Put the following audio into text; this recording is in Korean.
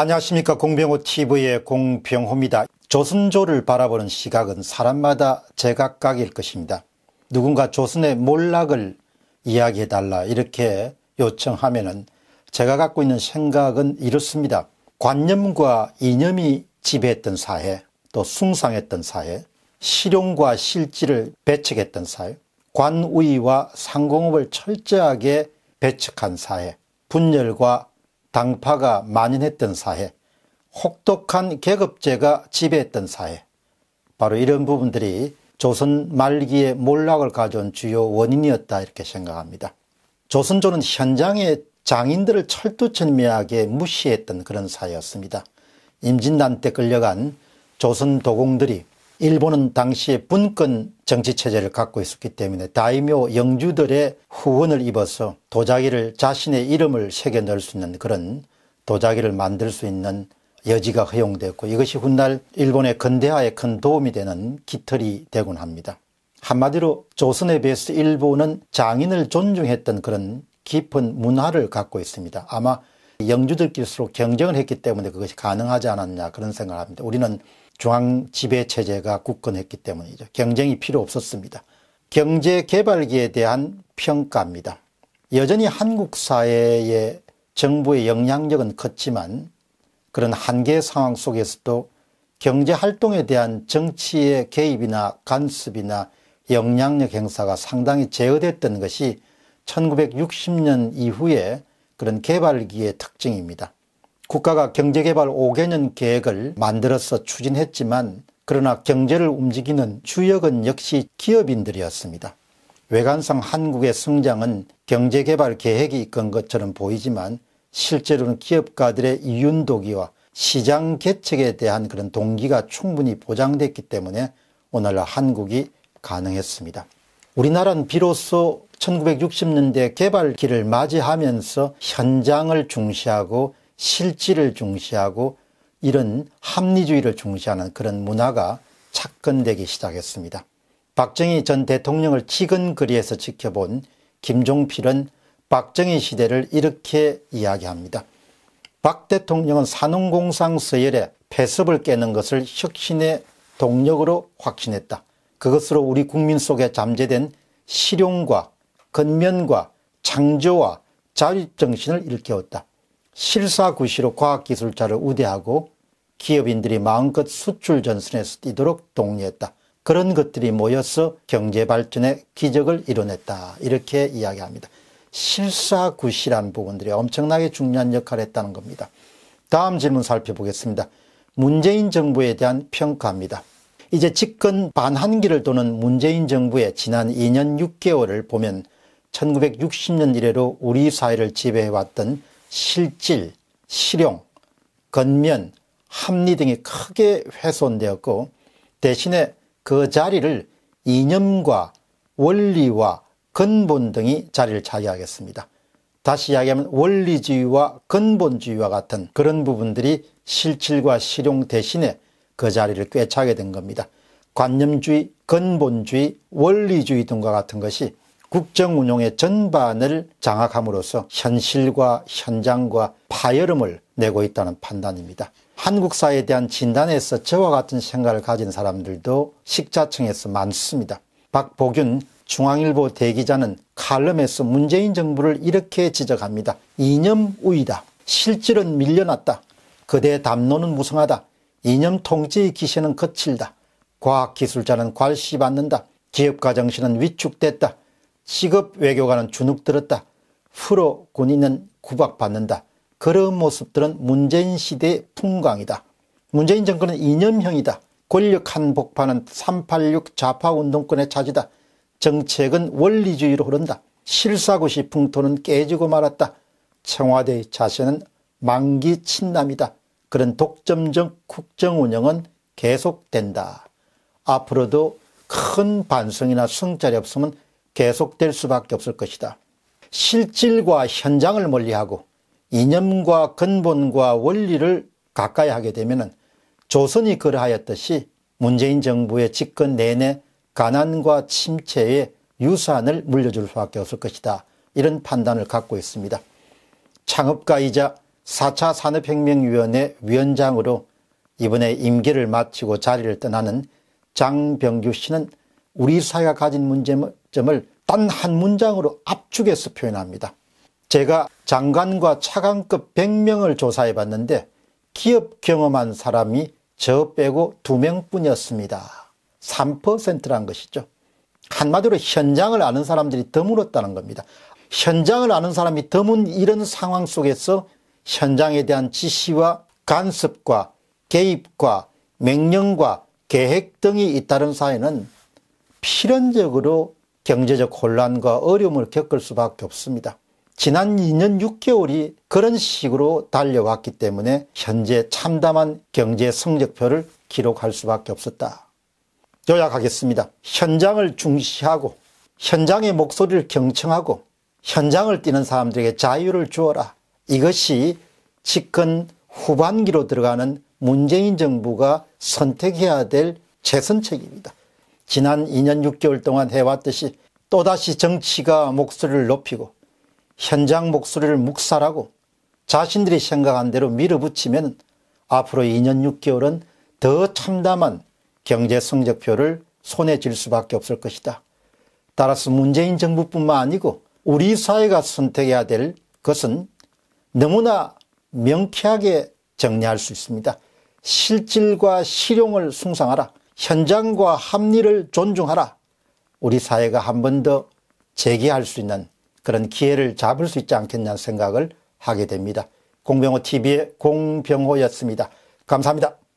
안녕하십니까 공병호TV의 공병호입니다. 조선조를 바라보는 시각은 사람마다 제각각일 것입니다. 누군가 조선의 몰락을 이야기해달라 이렇게 요청하면 은 제가 갖고 있는 생각은 이렇습니다. 관념과 이념이 지배했던 사회 또 숭상했던 사회 실용과 실질을 배척했던 사회 관우위와 상공업을 철저하게 배척한 사회 분열과 당파가 만연했던 사회, 혹독한 계급제가 지배했던 사회, 바로 이런 부분들이 조선 말기의 몰락을 가져온 주요 원인이었다 이렇게 생각합니다. 조선조는 현장의 장인들을 철두철미하게 무시했던 그런 사회였습니다. 임진단때 끌려간 조선 도공들이 일본은 당시에 분권 정치체제를 갖고 있었기 때문에 다이묘 영주들의 후원을 입어서 도자기를 자신의 이름을 새겨 넣을 수 있는 그런 도자기를 만들 수 있는 여지가 허용되었고 이것이 훗날 일본의 근대화에 큰 도움이 되는 깃털이 되곤 합니다. 한마디로 조선에 비해서 일본은 장인을 존중했던 그런 깊은 문화를 갖고 있습니다. 아마 영주들끼리 서로 경쟁을 했기 때문에 그것이 가능하지 않았냐 그런 생각을 합니다. 우리는 중앙 지배 체제가 굳건했기 때문이죠. 경쟁이 필요 없었습니다. 경제 개발기에 대한 평가입니다. 여전히 한국 사회의 정부의 영향력은 컸지만 그런 한계 상황 속에서도 경제 활동에 대한 정치의 개입이나 간섭이나 영향력 행사가 상당히 제어됐던 것이 1960년 이후에 그런 개발기의 특징입니다. 국가가 경제개발 5개년 계획을 만들어서 추진했지만 그러나 경제를 움직이는 주역은 역시 기업인들이었습니다. 외관상 한국의 성장은 경제개발 계획이 있건 것처럼 보이지만 실제로는 기업가들의 이윤도기와 시장 개척에 대한 그런 동기가 충분히 보장됐기 때문에 오늘날 한국이 가능했습니다. 우리나라는 비로소 1960년대 개발기를 맞이하면서 현장을 중시하고 실질을 중시하고 이런 합리주의를 중시하는 그런 문화가 착근되기 시작했습니다. 박정희 전 대통령을 찍은 거리에서 지켜본 김종필은 박정희 시대를 이렇게 이야기합니다. 박 대통령은 산업공상 서열에 패습을 깨는 것을 혁신의 동력으로 확신했다. 그것으로 우리 국민 속에 잠재된 실용과 근면과 창조와 자립정신을 일깨웠다. 실사구시로 과학기술자를 우대하고 기업인들이 마음껏 수출 전선에서 뛰도록 독려했다. 그런 것들이 모여서 경제 발전의 기적을 이뤄냈다. 이렇게 이야기합니다. 실사구시라는 부분들이 엄청나게 중요한 역할을 했다는 겁니다. 다음 질문 살펴보겠습니다. 문재인 정부에 대한 평가입니다. 이제 집권 반한기를 도는 문재인 정부의 지난 2년 6개월을 보면 1960년 이래로 우리 사회를 지배해왔던 실질, 실용, 건면, 합리 등이 크게 훼손되었고 대신에 그 자리를 이념과 원리와 근본 등이 자리를 차지하겠습니다. 다시 이야기하면 원리주의와 근본주의와 같은 그런 부분들이 실질과 실용 대신에 그 자리를 꿰차게 된 겁니다. 관념주의, 근본주의, 원리주의 등과 같은 것이 국정 운용의 전반을 장악함으로써 현실과 현장과 파열음을 내고 있다는 판단입니다. 한국사에 대한 진단에서 저와 같은 생각을 가진 사람들도 식자층에서 많습니다. 박보균 중앙일보 대기자는 칼럼에서 문재인 정부를 이렇게 지적합니다. 이념 우위다. 실질은 밀려났다. 그대 담론은 무성하다. 이념 통제의 기세는 거칠다. 과학기술자는 괄시받는다. 기업가 정신은 위축됐다. 시급 외교관은 주눅 들었다. 후로 군인은 구박받는다. 그런 모습들은 문재인 시대의 풍광이다. 문재인 정권은 이념형이다. 권력 한복판은 386 좌파운동권의 차지다. 정책은 원리주의로 흐른다. 실사고시 풍토는 깨지고 말았다. 청와대의 자세는 만기 친남이다. 그런 독점적 국정운영은 계속된다. 앞으로도 큰 반성이나 성찰이 없으면 계속될 수밖에 없을 것이다. 실질과 현장을 멀리하고 이념과 근본과 원리를 가까이 하게 되면 조선이 그러하였듯이 문재인 정부의 집권 내내 가난과 침체의 유산을 물려줄 수밖에 없을 것이다. 이런 판단을 갖고 있습니다. 창업가이자 4차 산업혁명위원회 위원장으로 이번에 임기를 마치고 자리를 떠나는 장병규 씨는 우리 사회가 가진 문제, 점을 단 한 문장으로 압축해서 표현합니다. 제가 장관과 차관급 100명을 조사해 봤는데 기업 경험한 사람이 저 빼고 두명뿐이었습니다 3%란 것이죠. 한마디로 현장을 아는 사람들이 드물었다는 겁니다. 현장을 아는 사람이 드문 이런 상황 속에서 현장에 대한 지시와 간섭과 개입과 명령과 계획 등이 잇따른 사회는 필연적으로 경제적 혼란과 어려움을 겪을 수밖에 없습니다. 지난 2년 6개월이 그런 식으로 달려왔기 때문에 현재 참담한 경제 성적표를 기록할 수밖에 없었다. 요약하겠습니다. 현장을 중시하고 현장의 목소리를 경청하고 현장을 뛰는 사람들에게 자유를 주어라. 이것이 직근 후반기로 들어가는 문재인 정부가 선택해야 될 최선책입니다. 지난 2년 6개월 동안 해왔듯이 또다시 정치가 목소리를 높이고 현장 목소리를 묵살하고 자신들이 생각한 대로 밀어붙이면 앞으로 2년 6개월은 더 참담한 경제 성적표를 손에 쥘 수밖에 없을 것이다. 따라서 문재인 정부뿐만 아니고 우리 사회가 선택해야 될 것은 너무나 명쾌하게 정리할 수 있습니다. 실질과 실용을 숭상하라. 현장과 합리를 존중하라. 우리 사회가 한 번 더 재개할 수 있는 그런 기회를 잡을 수 있지 않겠냐는 생각을 하게 됩니다. 공병호 TV의 공병호였습니다. 감사합니다.